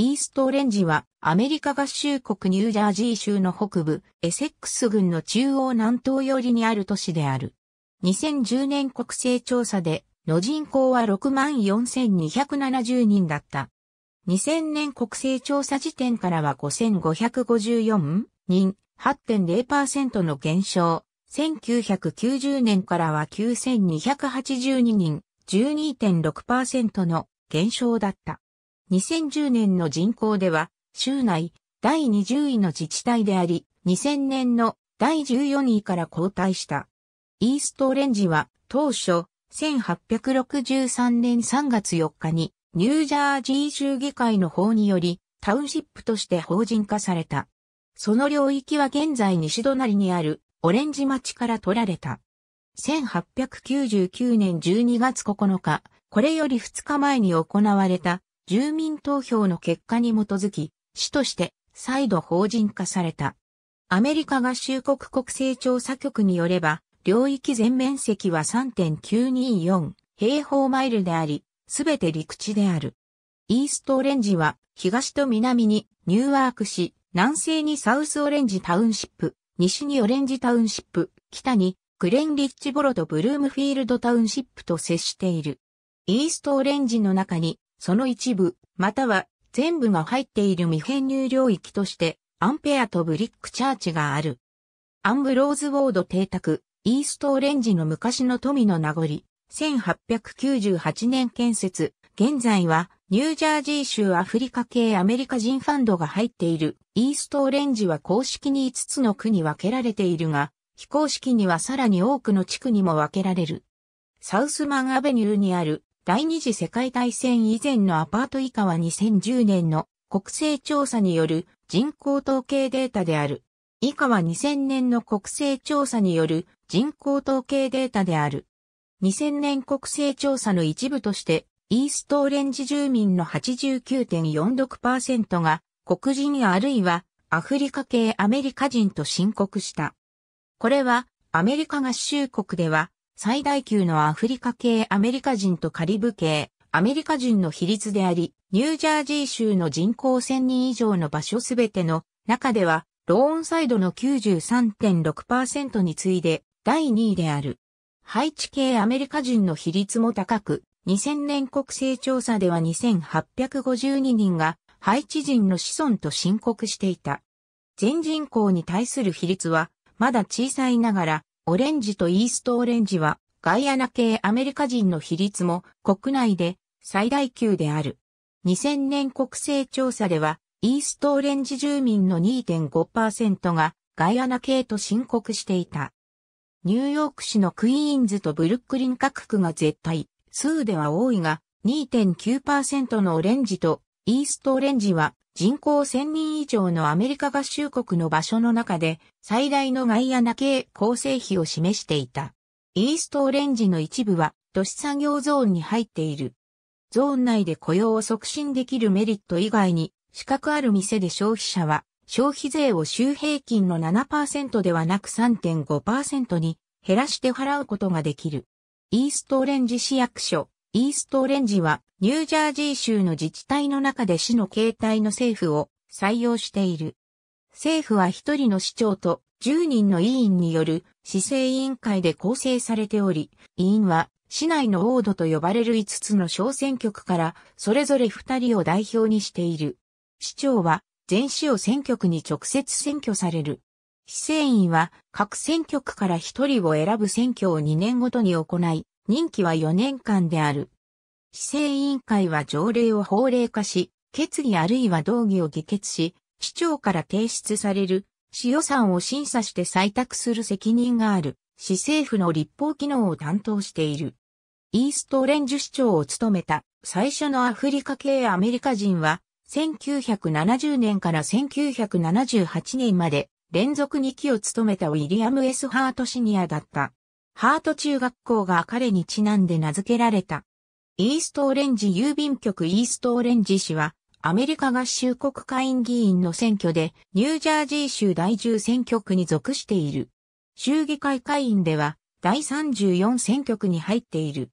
イーストオレンジはアメリカ合衆国ニュージャージー州の北部、エセックス郡の中央南東寄りにある都市である。2010年国勢調査での人口は64,270人だった。2000年国勢調査時点からは5,554人、8.0%の減少。1990年からは9,282人、12.6%の減少だった。2010年の人口では、州内第20位の自治体であり、2000年の第14位から後退した。イーストオレンジは当初、1863年3月4日にニュージャージー州議会の法によりタウンシップとして法人化された。その領域は現在西隣にあるオレンジ町から取られた。1899年12月9日、これより2日前に行われた住民投票の結果に基づき、市として再度法人化された。アメリカ合衆国国勢調査局によれば、領域全面積は3.924平方マイルであり、すべて陸地である。イーストオレンジは、東と南にニューワーク市、南西にサウスオレンジタウンシップ、西にオレンジタウンシップ、北にグレンリッチボロとブルームフィールドタウンシップと接している。イーストオレンジの中にその一部、または全部が入っている未編入領域として、アンペアとブリックチャーチがある。アンブローズウォード邸宅、イーストオレンジの昔の富の名残、1898年建設、現在はニュージャージー州アフリカ系アメリカ人ファンドが入っているイーストオレンジは公式に5つの区に分けられているが、非公式にはさらに多くの地区にも分けられる。サウスマンアベニューにある第二次世界大戦以前のアパート以下は2010年の国勢調査による人口統計データである。以下は2000年の国勢調査による人口統計データである。2000年国勢調査の一部として、イーストオレンジ住民の89.46%が黒人あるいはアフリカ系アメリカ人と申告した。これはアメリカ合衆国では最大級のアフリカ系アメリカ人とカリブ系アメリカ人の比率であり、ニュージャージー州の人口1000人以上の場所すべての中では、ローンサイドの93.6%に次いで第2位である。ハイチ系アメリカ人の比率も高く、2000年国勢調査では2852人がハイチ人の子孫と申告していた。全人口に対する比率はまだ小さいながらオレンジとイーストオレンジはガイアナ系アメリカ人の比率も国内で最大級である。2000年国勢調査ではイーストオレンジ住民の2.5%がガイアナ系と申告していた。ニューヨーク市のクイーンズとブルックリン各区が絶対数では多いが2.9%のオレンジとイーストオレンジは人口1000人以上のアメリカ合衆国の場所の中で最大のガイアナ系構成比を示していた。イーストオレンジの一部は都市産業ゾーンに入っている。ゾーン内で雇用を促進できるメリット以外に、資格ある店で消費者は消費税を週平均の7%ではなく3.5%に減らして払うことができる。イーストオレンジ市役所、イーストオレンジはニュージャージー州の自治体の中で市の形態の政府を採用している。政府は一人の市長と10人の委員による市政委員会で構成されており、委員は市内の王土と呼ばれる5つの小選挙区からそれぞれ2人を代表にしている。市長は全市を選挙区に直接選挙される。市政委員は各選挙区から1人を選ぶ選挙を2年ごとに行い、任期は4年間である。市政委員会は条例を法令化し、決議あるいは同議を議決し、市長から提出される、市予算を審査して採択する責任がある、市政府の立法機能を担当している。イーストオレンジ市長を務めた最初のアフリカ系アメリカ人は、1970年から1978年まで連続2期を務めたウィリアム・エスハート・シニアだった。ハート中学校が彼にちなんで名付けられた。イーストオレンジ郵便局イーストオレンジ氏は、アメリカ合衆国会議員の選挙で、ニュージャージー州第10選挙区に属している。州議会会員では、第34選挙区に入っている。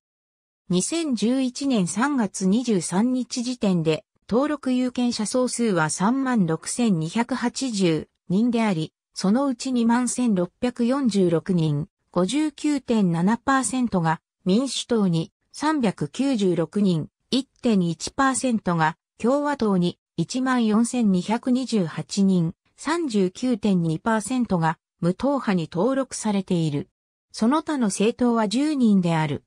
2011年3月23日時点で、登録有権者総数は36,280人であり、そのうち21,646人、59.7%が民主党に396人、1.1%が共和党に14,228人、39.2%が無党派に登録されている。その他の政党は10人である。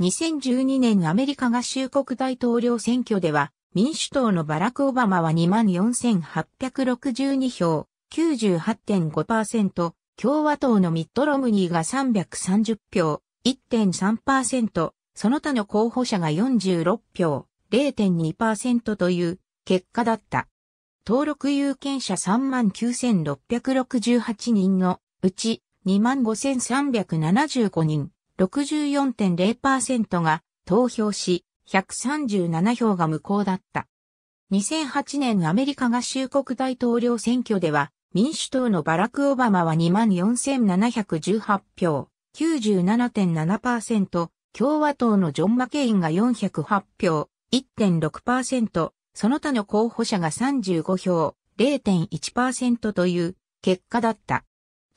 2012年アメリカ合衆国大統領選挙では、民主党のバラク・オバマは24,862票、98.5%、共和党のミッドロムニーが330票、1.3%、その他の候補者が46票、0.2%という結果だった。登録有権者39,668人のうち25,375人、64.0%が投票し、137票が無効だった。2008年アメリカ合衆国大統領選挙では、民主党のバラク・オバマは24,718票、97.7%、共和党のジョン・マケインが408票、1.6%、その他の候補者が35票、0.1%という結果だった。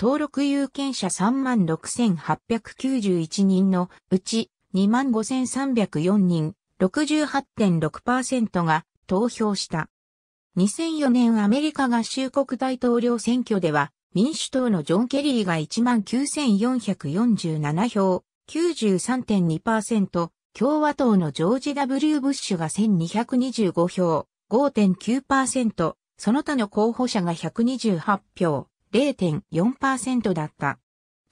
登録有権者36,891人のうち25,304人、68.6%が投票した。2004年アメリカ合衆国大統領選挙では、民主党のジョン・ケリーが19,447票、93.2%、共和党のジョージ・ W・ ブッシュが1225票、5.9%、その他の候補者が128票、0.4%だった。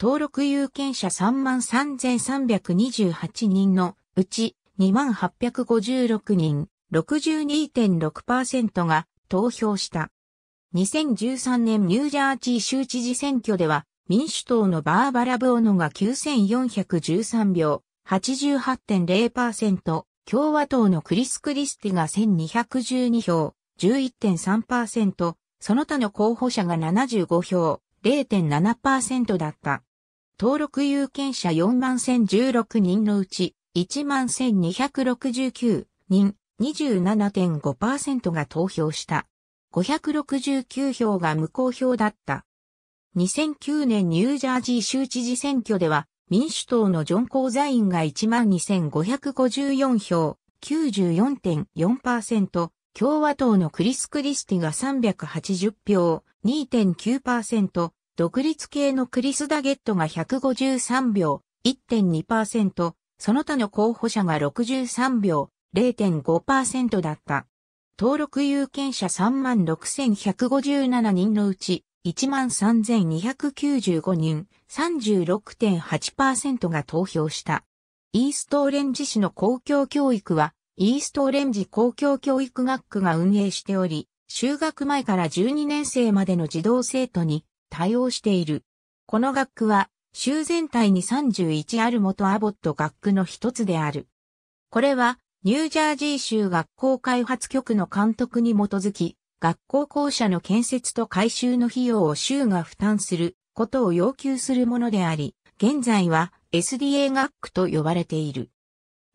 登録有権者33,328人のうち2856人、62.6%が投票した。2013年ニュージャージー州知事選挙では、民主党のバーバラ・ブオノが9413票、88.0%、共和党のクリス・クリスティが1212票、11.3%、その他の候補者が75票、0.7%だった。登録有権者4万1016人のうち、1万1269人、27.5%が投票した。569票が無効票だった。2009年ニュージャージー州知事選挙では、民主党のジョン・コーザインが12,554票、94.4%、共和党のクリス・クリスティが380票、2.9%、独立系のクリス・ダゲットが153票、1.2%、その他の候補者が63票、0.5%だった。登録有権者36,157人のうち、13,295人、36.8%が投票した。イーストオレンジ市の公共教育は、イーストオレンジ公共教育学区が運営しており、就学前から12年生までの児童生徒に対応している。この学区は、州全体に31ある元アボット学区の一つである。これは、ニュージャージー州学校開発局の監督に基づき、学校校舎の建設と改修の費用を州が負担することを要求するものであり、現在は SDA 学区と呼ばれている。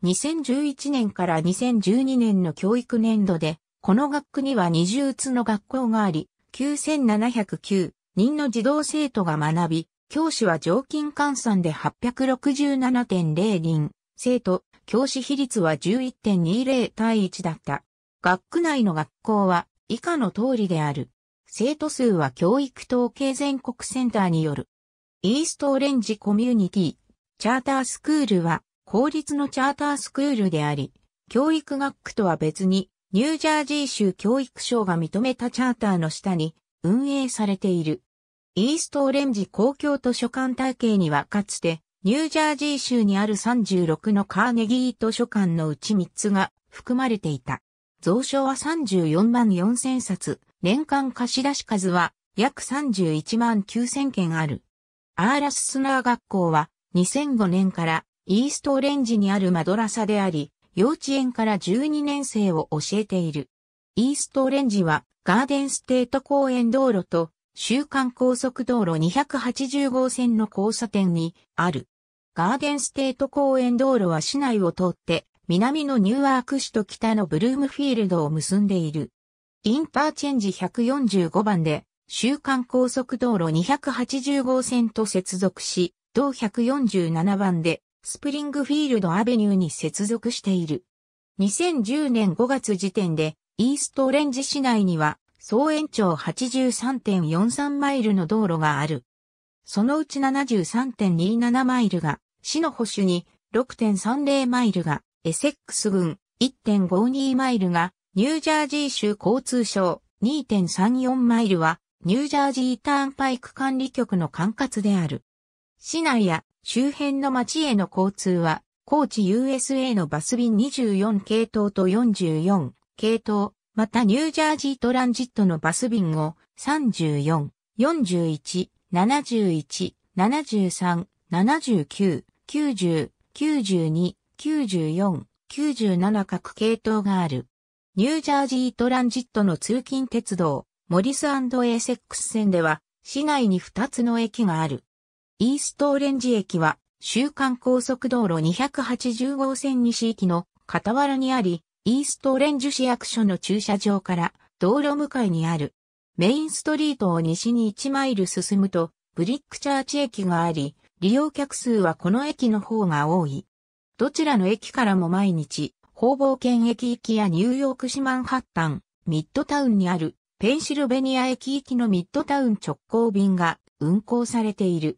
2011年から2012年の教育年度で、この学区には20つの学校があり、9709人の児童生徒が学び、教師は常勤換算で867.0人、生徒教師比率は11.20対1だった。学区内の学校は以下の通りである。生徒数は教育統計全国センターによる。イーストオレンジコミュニティ、チャータースクールは公立のチャータースクールであり、教育学区とは別に、ニュージャージー州教育省が認めたチャーターの下に運営されている。イーストオレンジ公共図書館体系にはかつてニュージャージー州にある36のカーネギー図書館のうち3つが含まれていた。蔵書は34万4000冊、年間貸し出し数は約31万9000件ある。アーラススナー学校は2005年からイーストオレンジにあるマドラサであり、幼稚園から12年生を教えている。イーストオレンジはガーデンステート公園道路と週刊高速道路280号線の交差点にある。ガーデンステート公園道路は市内を通って南のニューアーク市と北のブルームフィールドを結んでいる。インターチェンジ145番で週刊高速道路280号線と接続し、同147番でスプリングフィールドアベニューに接続している。2010年5月時点でイーストオレンジ市内には総延長83.43マイルの道路がある。そのうち73.27マイルが市の保守に6.30マイルがエセックス郡1.52マイルがニュージャージー州交通省2.34マイルはニュージャージーターンパイク管理局の管轄である。市内や周辺の町への交通は、高知 USA のバス便24系統と44系統、またニュージャージートランジットのバス便を34、41、71、73、79、90、92、94、97各系統がある。ニュージャージートランジットの通勤鉄道、モリスエーセックス線では、市内に2つの駅がある。イーストオレンジ駅は、週間高速道路280号線西行きの傍らにあり、イーストオレンジ市役所の駐車場から道路向かいにあるメインストリートを西に1マイル進むとブリックチャーチ駅があり、利用客数はこの駅の方が多い。どちらの駅からも毎日、方々県駅行きやニューヨーク市マンハッタン、ミッドタウンにあるペンシルベニア駅行きのミッドタウン直行便が運行されている。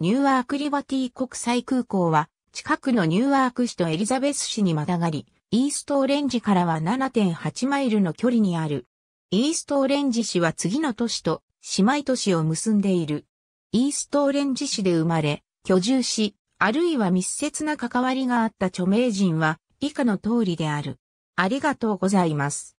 ニューアークリバティ国際空港は近くのニューアーク市とエリザベス市にまたがり、イーストオレンジからは7.8マイルの距離にある。イーストオレンジ市は次の都市と姉妹都市を結んでいる。イーストオレンジ市で生まれ、居住し、あるいは密接な関わりがあった著名人は以下の通りである。ありがとうございます。